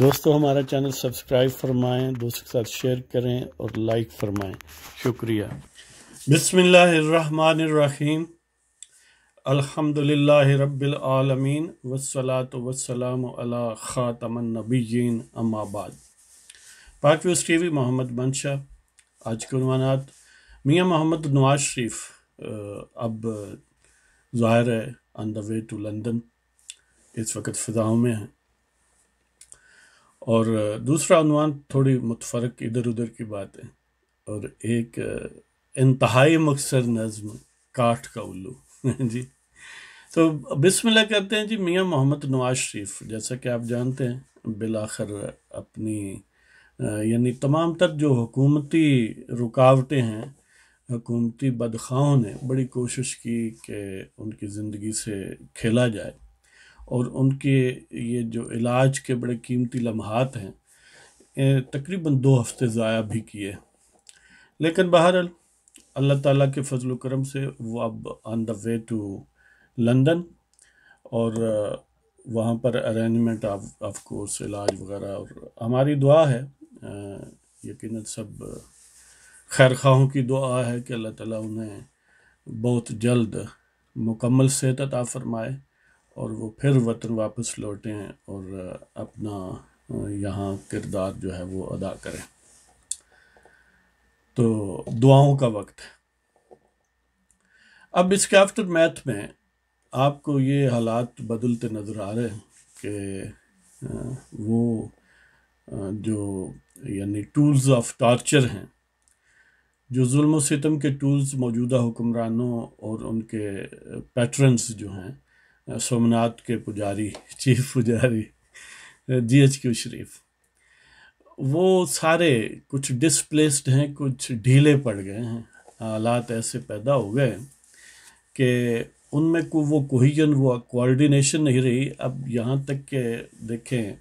دوستو ہمارا channel subscribe فرمائیں دوست کے ساتھ شیئر کریں اور لائک فرمائیں شکریہ بسم اللہ الرحمن الرحیم الحمد للہ رب العالمین والصلاة والسلام علی خاتم النبیین اما بعد پاک ویوز ٹی وی محمد منشا آج کے عنوانات میاں محمد نواز شریف اب ظاہر ہے آن دا وے ٹو لندن اس وقت فضاؤں میں ہیں اور دوسرا عنوان تھوڑی متفرق ادھر ادھر کی بات ہے اور ایک انتہائی مقصر نظم کاٹ کا الو جی تو بسم اللہ کہتے ہیں جی میاں محمد نواز شریف جیسا کہ آپ جانتے ہیں بلاخر اپنی یعنی تمام تر جو حکومتی رکاوٹیں ہیں حکومتی بدخواہوں نے بڑی کوشش کی کہ ان کی زندگی سے کھیلا جائے اور ان کے یہ جو علاج کے بڑے قیمتی لمحات ہیں تقریباً دو ہفتے ضائع بھی کیے لیکن بہرحال اللہ تعالیٰ کے فضل و کرم سے وہ اب آن دا وے ٹو لندن اور وہاں پر ارینجمنٹ آف آف کورس علاج وغیرہ اور ہماری دعا ہے یقیناً سب خیر خواہوں کی دعا ہے کہ اللہ تعالیٰ انہیں بہت جلد مکمل صحت عطا فرمائے اور وہ پھر وطن واپس لوٹیں اور اپنا یہاں کردار جو ہے وہ ادا کریں تو دعاؤں کا وقت ہے اب اس کے آفٹر میتھ میں آپ کو یہ حالات بدلتے نظر آ رہے ہیں کہ وہ جو یعنی ٹولز آف ٹارچر ہیں جو ظلم و ستم کے ٹولز موجودہ حکمرانوں اور ان کے پیٹرنز جو ہیں سومنات کے پجاری چیف پجاری جی ایچ کیو شریف وہ سارے کچھ ڈسپلیسڈ ہیں کچھ ڈھیلے پڑ گئے ہیں حالات ایسے پیدا ہو گئے ہیں کہ ان میں کو وہ کوہیجن وہ کوارڈینیشن نہیں رہی اب یہاں تک کہ دیکھیں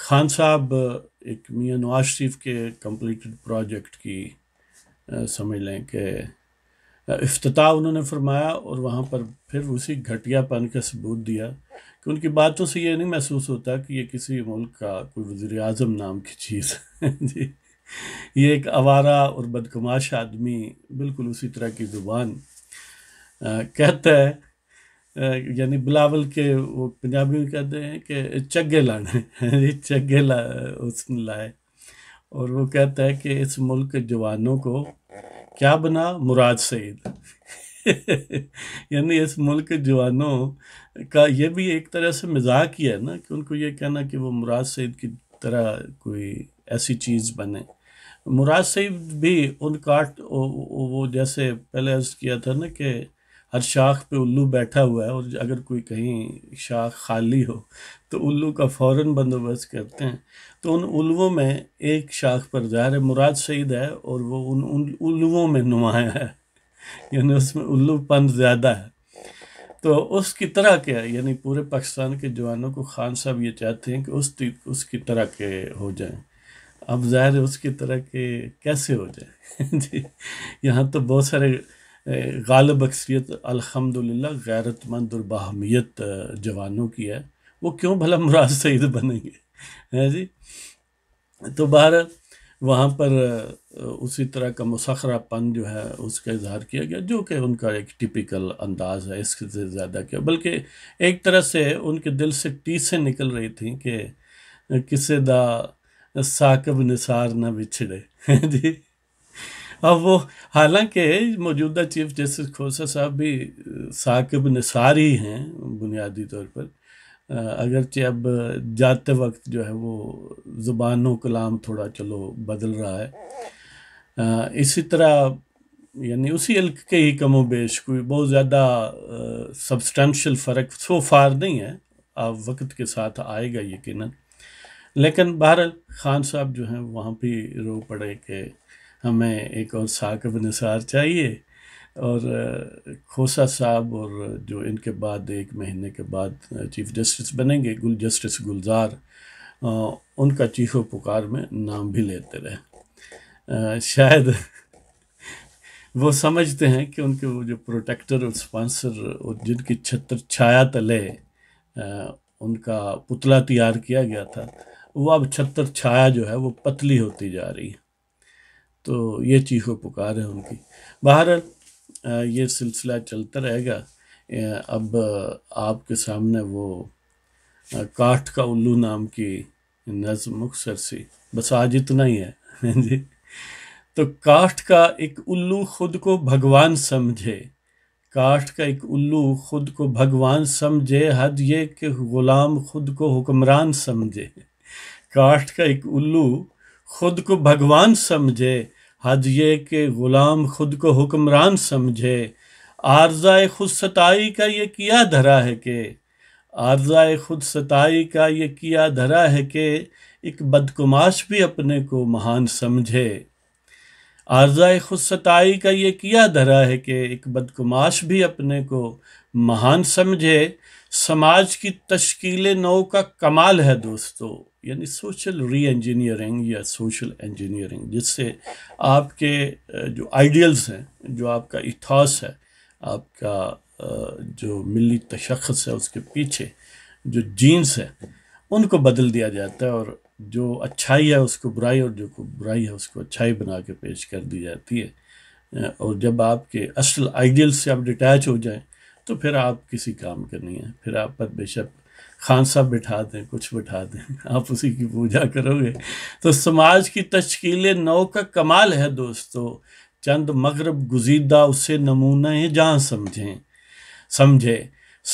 خان صاحب ایک میاں نواز شریف کے کمپلیٹڈ پروجیکٹ کی سمجھ لیں کہ افتتاح انہوں نے فرمایا اور وہاں پر پھر اسی گھٹیا پن کا ثبوت دیا کہ ان کی باتوں سے یہ نہیں محسوس ہوتا کہ یہ کسی ملک کا کوئی وزیر اعظم نام کی چیز ہے جی یہ ایک آوارہ اور بدکماش آدمی بالکل اسی طرح کی زبان کہتا ہے یعنی بلاول کے وہ پنجابی میں کہتے ہیں کہ چگے لانے چگے اس نے لائے اور وہ کہتا ہے کہ اس ملک کے جوانوں کو کیا بنا مراد سعید یعنی اس ملک کے جوانوں کا یہ بھی ایک طرح سے مزاق ہی ہے نا کہ ان کو یہ کہنا کہ وہ مراد سعید کی طرح کوئی ایسی چیز بنے مراد سعید بھی ان کا وہ جیسے پہلے عرض کیا تھا نا کہ ہر شاخ پہ الو بیٹھا ہوا ہے اور اگر کوئی کہیں شاخ خالی ہو تو الو کا فوراً بندوبست کرتے ہیں تو ان الووں میں ایک شاخ پر ظاہر مراد سعید ہے اور وہ ان الووں میں نمایاں ہے یعنی اس میں الو پن زیادہ ہے تو اس کی طرح کیا یعنی پورے پاکستان کے جوانوں کو خان صاحب یہ چاہتے ہیں کہ اس اس کی طرح کے ہو جائیں اب ظاہر ہے اس کی طرح کے کیسے ہو جائیں جی یہاں تو بہت سارے غالب اکثریت الحمد للہ غیرت مند اور باہمیت جوانوں کی ہے وہ کیوں بھلا مراد سعید بنیں گے ہاں جی تو باہر وہاں پر اسی طرح کا مسخرہ پن جو ہے اس کا اظہار کیا گیا جو کہ ان کا ایک ٹپیکل انداز ہے اس سے زیادہ کیا بلکہ ایک طرح سے ان کے دل سے ٹیسیں نکل رہی تھیں کہ کسی دا ثاقب نثار نہ بچھڑے جی اب وہ حالانکہ موجودہ چیف جسٹس کھوسا صاحب بھی ثاقب نثار ہی ہیں بنیادی طور پر اگرچہ اب جاتے وقت جو ہے وہ زبان و کلام تھوڑا چلو بدل رہا ہے اسی طرح یعنی اسی علق کے ہی کم و بیش کوئی بہت زیادہ سبسٹینشل فرق سو فار نہیں ہے آپ وقت کے ساتھ آئے گا یقیناً لیکن بہرحال خان صاحب جو ہیں وہاں بھی رو پڑے کہ ہمیں ایک اور ثاقب نثار چاہیے اور کھوسا صاحب اور جو ان کے بعد ایک مہینے کے بعد چیف جسٹس بنیں گے گل جسٹس گلزار ان کا چیف و پکار میں نام بھی لیتے رہے شاید وہ سمجھتے ہیں کہ ان کے وہ جو پروٹیکٹر اور سپانسر اور جن کی چھتر چھایا تلے ان کا پتلا تیار کیا گیا تھا وہ اب چھتر چھایا جو ہے وہ پتلی ہوتی جا رہی ہے تو یہ چیز پکار ہے ان کی بہرحال یہ سلسلہ چلتا رہے گا اب آپ کے سامنے وہ کاٹ کا الو نام کی نظم مختصر سی بس آج اتنا ہی ہے جی تو کاٹ کا ایک الو خود کو بھگوان سمجھے کاٹ کا ایک الو خود کو بھگوان سمجھے حد یہ کہ غلام خود کو حکمران سمجھے کاٹ کا ایک الو خود کو بھگوان سمجھے حد یہ کہ غلام خود کو حکمران سمجھے آرزائے خود ستائی کا یہ کیا دھرا ہے کہ عارضۂ خود ستائی کا یہ کیا دھرا ہے کہ ایک بدکماش بھی اپنے کو مہان سمجھے آرزائے خود ستائی کا یہ کیا دھرا ہے کہ ایک بدکماش بھی اپنے کو مہان سمجھے سماج کی تشکیل نو کا کمال ہے دوستو یعنی سوشل ری انجینئرنگ یا سوشل انجینئرنگ جس سے آپ کے جو آئیڈیلز ہیں جو آپ کا اتھاس ہے آپ کا جو ملی تشخص ہے اس کے پیچھے جو جینس ہیں ان کو بدل دیا جاتا ہے اور جو اچھائی ہے اس کو برائی اور جو برائی ہے اس کو اچھائی بنا کے پیش کر دی جاتی ہے اور جب آپ کے اصل آئیڈیل سے آپ ڈٹیچ ہو جائیں تو پھر آپ کسی کام کے نہیں ہیں پھر آپ پر بے شک خان صاحب بٹھا دیں کچھ بٹھا دیں آپ اسی کی پوجا کرو گے تو سماج کی تشکیل نو کا کمال ہے دوستو چند مغرب گزیدہ اسے نمونہ ہیں جہاں سمجھیں سمجھے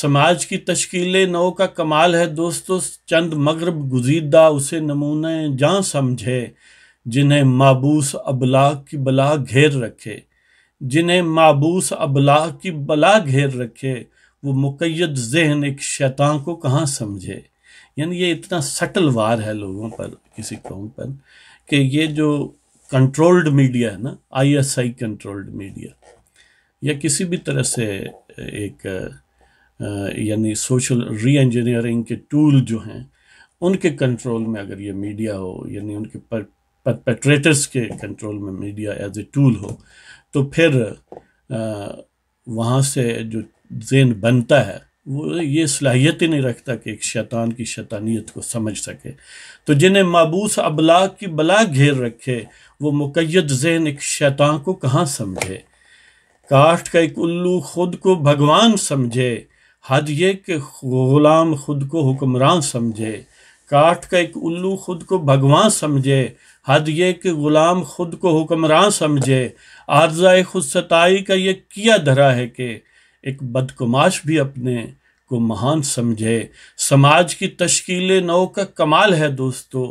سماج کی تشکیل نو کا کمال ہے دوستو چند مغرب گزیدہ اسے نمونہ ہیں جہاں سمجھے جنہیں مابوس ابلاغ کی بلا گھیر رکھے جنہیں مابوس ابلاغ کی بلا گھیر رکھے وہ مقید ذہن ایک شیطان کو کہاں سمجھے یعنی یہ اتنا سٹل وار ہے لوگوں پر کسی قوم پر کہ یہ جو کنٹرولڈ میڈیا ہے نا I S I controlled media یا کسی بھی طرح سے ایک یعنی سوشل ری انجینئرنگ کے ٹول جو ہیں ان کے کنٹرول میں اگر یہ میڈیا ہو یعنی ان کے پیٹریٹرس کے کنٹرول میں میڈیا ایز اے ٹول ہو تو پھر وہاں سے جو ذہن بنتا ہے وہ یہ صلاحیت ہی نہیں رکھتا کہ ایک شیطان کی شیطانیت کو سمجھ سکے تو جنہیں مابوس ابلاغ کی بلا گھیر رکھے وہ مقید ذہن ایک شیطان کو کہاں سمجھے کاشت کا ایک الو خود کو بھگوان سمجھے حد یہ کہ غلام خود کو حکمران سمجھے کاٹ کا ایک الو خود کو بھگواں سمجھے حد یہ کہ غلام خود کو حکمراں سمجھے عارضۂ خود ستائی کا یہ کیا دھرا ہے کہ ایک بدکماش بھی اپنے کو مہان سمجھے سماج کی تشکیل نو کا کمال ہے دوستو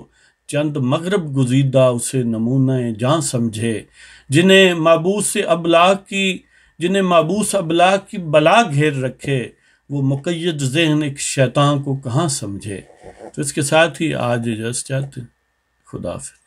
چند مغرب گزیدہ اسے نمونہ جان سمجھے جنہیں مابوس ابلاغ کی جنہیں مابوس ابلاغ کی بلا گھیر رکھے وہ مقید ذہن ایک شیطان کو کہاں سمجھے تو اس کے ساتھ ہی آج اجازت چاہتے ہیں خدا حافظ